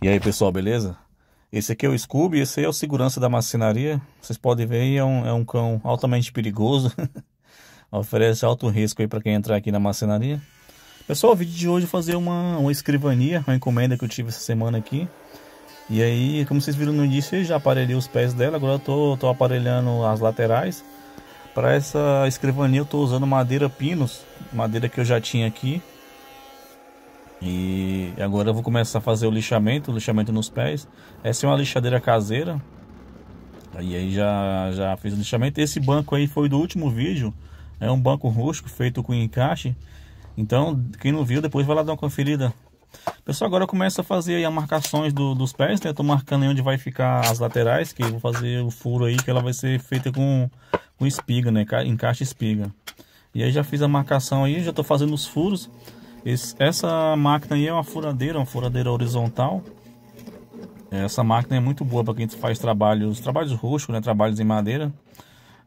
E aí pessoal, beleza? Esse aqui é o Scooby, esse aí é o segurança da macinaria Vocês podem ver aí, é um, é um cão altamente perigoso. Oferece alto risco aí para quem entrar aqui na macinaria Pessoal, o vídeo de hoje é fazer uma, uma escrivania, uma encomenda que eu tive essa semana aqui. E aí, como vocês viram no início, eu já aparelhei os pés dela, agora eu tô, tô aparelhando as laterais. Para essa escrivania eu tô usando madeira pinos, madeira que eu já tinha aqui. E agora eu vou começar a fazer o lixamento, o lixamento nos pés. Essa é uma lixadeira caseira. E aí já, já fiz o lixamento. Esse banco aí foi do último vídeo. É um banco rústico feito com encaixe. Então, quem não viu, depois vai lá dar uma conferida. Pessoal, agora começa a fazer as marcações do, dos pés, né? Eu tô marcando onde vai ficar as laterais, que eu vou fazer o furo aí, que ela vai ser feita com, com espiga, né? Encaixe espiga. E aí já fiz a marcação aí, já tô fazendo os furos. Esse, essa máquina aí é uma furadeira, uma furadeira horizontal. Essa máquina é muito boa para quem faz trabalhos, trabalhos rústicos, né? Trabalhos em madeira.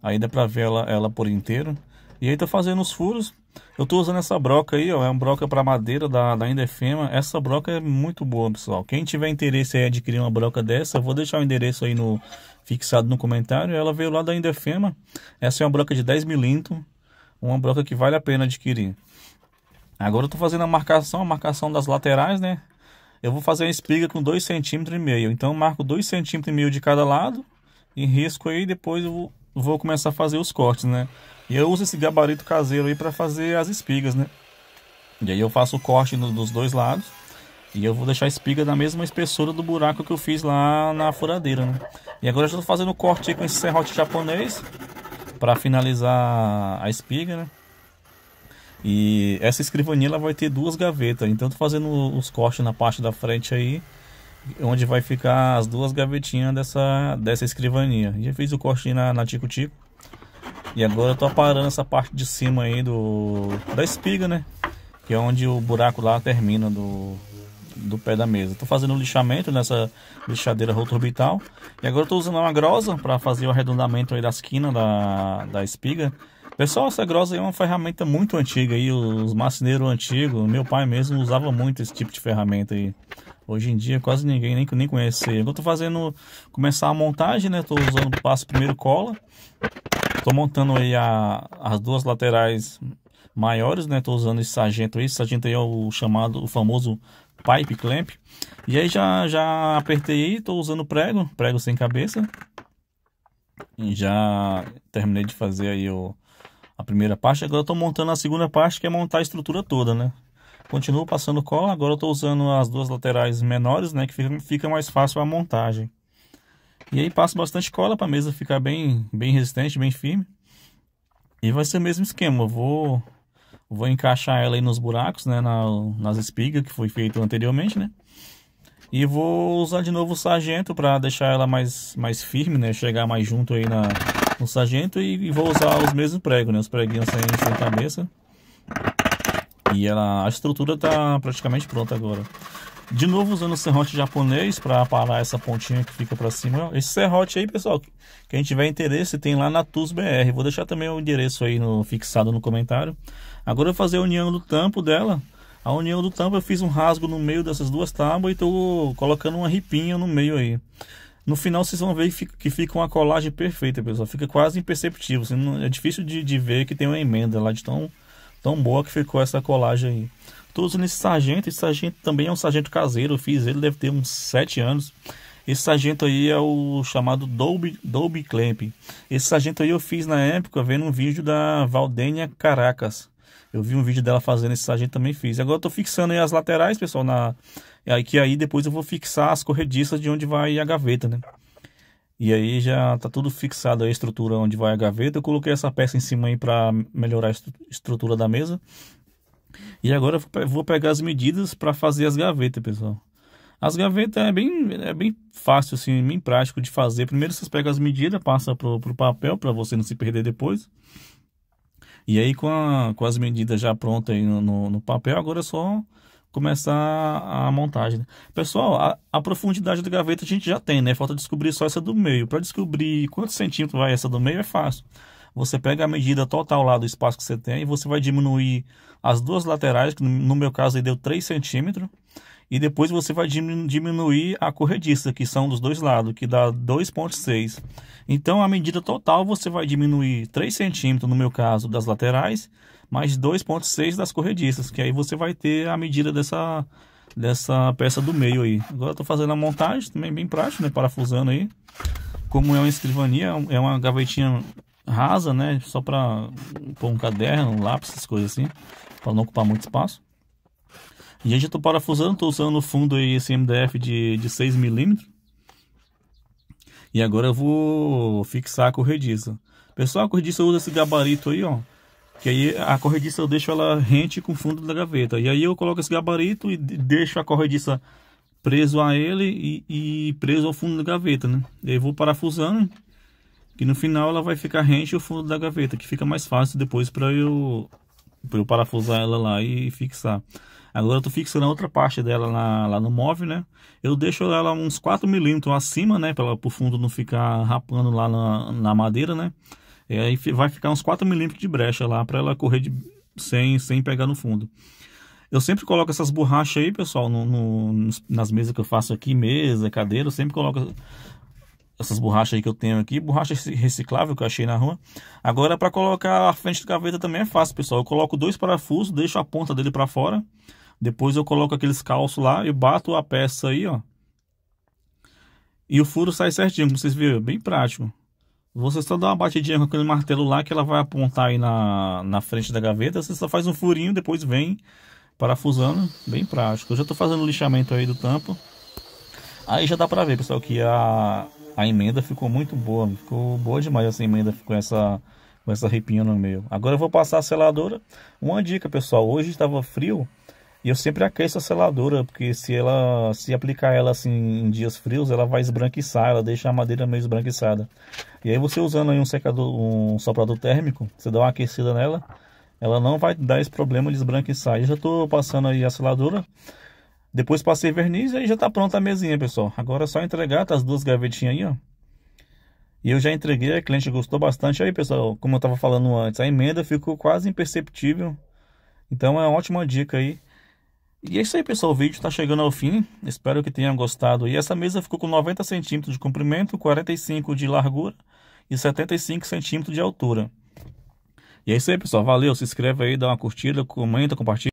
Aí dá para ver ela, ela por inteiro. E aí tá fazendo os furos. Eu tô usando essa broca aí, ó. É uma broca para madeira da, da Indefema. Essa broca é muito boa, pessoal. Quem tiver interesse em adquirir uma broca dessa, eu vou deixar o endereço aí no fixado no comentário. Ela veio lá da Indefema. Essa é uma broca de 10 milímetros. Uma broca que vale a pena adquirir. Agora eu tô fazendo a marcação, a marcação das laterais, né? Eu vou fazer a espiga com 2,5 cm e meio. Então eu marco 2,5 cm e meio de cada lado e risco aí, depois eu vou, começar a fazer os cortes, né? E eu uso esse gabarito caseiro aí para fazer as espigas, né? E aí eu faço o corte no, dos dois lados e eu vou deixar a espiga da mesma espessura do buraco que eu fiz lá na furadeira, né? E agora eu estou fazendo o corte com esse serrote japonês para finalizar a espiga, né? E essa escrivaninha ela vai ter duas gavetas. Então tô fazendo os cortes na parte da frente aí, onde vai ficar as duas gavetinhas dessa, dessa escrivaninha. Já fiz o corte na, na Tico Tico. E agora eu tô aparando essa parte de cima aí do da espiga, né? Que é onde o buraco lá termina do, do pé da mesa. Tô fazendo o lixamento nessa lixadeira rotorbital. E agora estou tô usando uma grosa para fazer o arredondamento aí da esquina da, da espiga. Pessoal, essa grosa é uma ferramenta muito antiga aí, os macineiros antigos, meu pai mesmo usava muito esse tipo de ferramenta aí. Hoje em dia quase ninguém nem, nem conhece. Eu tô fazendo, começar a montagem, né? Tô usando passo primeiro cola. Tô montando aí a, as duas laterais maiores, né? Tô usando esse sargento aí, esse sargento aí é o chamado, o famoso pipe clamp. E aí já, já apertei aí, tô usando prego, prego sem cabeça. E já terminei de fazer aí o a primeira parte. Agora eu estou montando a segunda parte, que é montar a estrutura toda, né? Continuo passando cola, agora eu estou usando as duas laterais menores, né? Que fica mais fácil a montagem. E aí passo bastante cola para a mesa ficar bem, bem resistente, bem firme. E vai ser o mesmo esquema, eu vou, vou encaixar ela aí nos buracos, né? Na, nas espigas que foi feito anteriormente, né? E vou usar de novo o sargento para deixar ela mais, mais firme, né? Chegar mais junto aí na, um sargento e, e, vou usar os mesmos pregos, né? Os preguinhos sem, sem cabeça. E ela, a estrutura está praticamente pronta agora. De novo usando o serrote japonês para parar essa pontinha que fica para cima. Esse serrote aí, pessoal, quem tiver interesse tem lá na TUS BR. Vou deixar também o endereço aí no, fixado no comentário. Agora eu vou fazer a união do tampo dela. A união do tampo eu fiz um rasgo no meio dessas duas tábuas e estou colocando uma ripinha no meio aí. No final vocês vão ver que fica uma colagem perfeita, pessoal. Fica quase imperceptível. Não, é difícil de, de, ver que tem uma emenda lá de tão, tão boa que ficou essa colagem aí. Estou usando esse sargento. Esse sargento também é um sargento caseiro. Eu fiz ele, deve ter uns 7 anos. Esse sargento aí é o chamado Dolby, Dolby Clamp. Esse sargento aí eu fiz na época vendo um vídeo da Valdênia Caracas. Eu vi um vídeo dela fazendo esse sargento também fiz. Agora eu tô fixando aí as laterais, pessoal, na, e é aí que aí depois eu vou fixar as corrediças de onde vai a gaveta, né? E aí já tá tudo fixado a estrutura onde vai a gaveta. Eu coloquei essa peça em cima aí para melhorar a estrutura da mesa. E agora eu vou pegar as medidas para fazer as gavetas, pessoal. As gavetas é bem, é bem fácil, assim, bem prático de fazer. Primeiro vocês pegam as medidas, passa pro, pro papel para você não se perder depois. E aí com, a, com as medidas já prontas aí no, no, no papel, agora é só começar a montagem. Né? Pessoal, a, a, profundidade da gaveta a gente já tem, né? Falta descobrir só essa do meio. Para descobrir quantos centímetros vai essa do meio é fácil. Você pega a medida total lá do espaço que você tem e você vai diminuir as duas laterais, que no meu caso aí deu 3 centímetros. E depois você vai diminuir a corrediça, que são dos dois lados, que dá 2.6. Então a medida total você vai diminuir 3 centímetros, no meu caso, das laterais mais 2,6 das corrediças, que aí você vai ter a medida dessa, dessa peça do meio aí. Agora eu tô fazendo a montagem, também bem prático, né? Parafusando aí. Como é uma escrivania, é, é uma gavetinha rasa, né? Só para pôr um caderno, um lápis, essas coisas assim, para não ocupar muito espaço. E aí já tô parafusando, tô usando no fundo aí esse MDF de, de 6 milímetros. E agora eu vou fixar a corrediça. Pessoal, a corrediça usa esse gabarito aí, ó. Que aí a corrediça eu deixo ela rente com o fundo da gaveta. E aí eu coloco esse gabarito e deixo a corrediça preso a ele e, e preso ao fundo da gaveta, né? E aí vou parafusando que no final ela vai ficar rente ao fundo da gaveta, que fica mais fácil depois para eu para eu parafusar ela lá e fixar. Agora eu tô fixando a outra parte dela na, lá no móvel, né? Eu deixo ela uns 4 milímetros acima, né? Para o fundo não ficar rapando lá na, na madeira, né? E aí vai ficar uns 4 milímetros de brecha lá para ela correr de, sem, sem pegar no fundo. Eu sempre coloco essas borrachas aí, pessoal, no, no, nas mesas que eu faço aqui, mesa, cadeira, eu sempre coloco essas borrachas aí que eu tenho aqui, borracha reciclável que eu achei na rua. Agora, para colocar a frente do gaveta também é fácil, pessoal. Eu coloco dois parafusos, deixo a ponta dele para fora, depois eu coloco aqueles calços lá e bato a peça aí, ó. E o furo sai certinho, como vocês viram, bem prático. Você só dá uma batidinha com aquele martelo lá que ela vai apontar aí na, na frente da gaveta. Você só faz um furinho, depois vem parafusando. Bem prático. Eu já estou fazendo o lixamento aí do tampo. Aí já dá para ver, pessoal, que a, a emenda ficou muito boa. Ficou boa demais essa emenda com essa, com essa ripinha no meio. Agora eu vou passar a seladora. Uma dica, pessoal. Hoje estava frio. E eu sempre aqueço a seladora, porque se ela se aplicar ela assim em dias frios, ela vai esbranquiçar, ela deixa a madeira meio esbranquiçada. E aí você usando aí um secador, um soprador térmico, você dá uma aquecida nela, ela não vai dar esse problema de esbranquiçar. Eu já estou passando aí a seladora. Depois passei verniz e aí já está pronta a mesinha, pessoal. Agora é só entregar, tá as duas gavetinhas aí, ó. E eu já entreguei, a cliente gostou bastante. Aí, pessoal, como eu estava falando antes, a emenda ficou quase imperceptível. Então é uma ótima dica aí. E é isso aí, pessoal. O vídeo está chegando ao fim. Espero que tenham gostado. E essa mesa ficou com 90 centímetros de comprimento, 45 de largura e 75 centímetros de altura. E é isso aí, pessoal. Valeu. Se inscreve aí, dá uma curtida, comenta, compartilha.